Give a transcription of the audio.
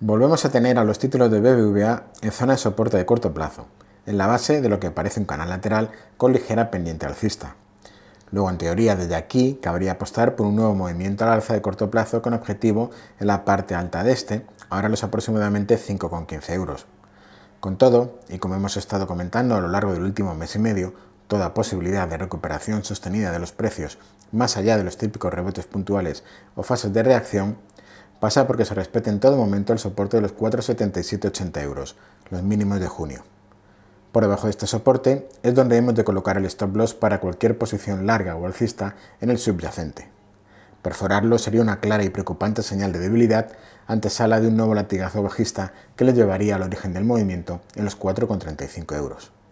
Volvemos a tener a los títulos de BBVA en zona de soporte de corto plazo, en la base de lo que parece un canal lateral con ligera pendiente alcista. Luego, en teoría, desde aquí cabría apostar por un nuevo movimiento al alza de corto plazo con objetivo en la parte alta de este, ahora los aproximadamente 5,15 euros. Con todo, y como hemos estado comentando a lo largo del último mes y medio, toda posibilidad de recuperación sostenida de los precios más allá de los típicos rebotes puntuales o fases de reacción pasa porque se respete en todo momento el soporte de los 4,7780 euros, los mínimos de junio. Por debajo de este soporte es donde hemos de colocar el stop loss para cualquier posición larga o alcista en el subyacente. Perforarlo sería una clara y preocupante señal de debilidad ante sala de un nuevo latigazo bajista que le llevaría al origen del movimiento en los 4,35 euros.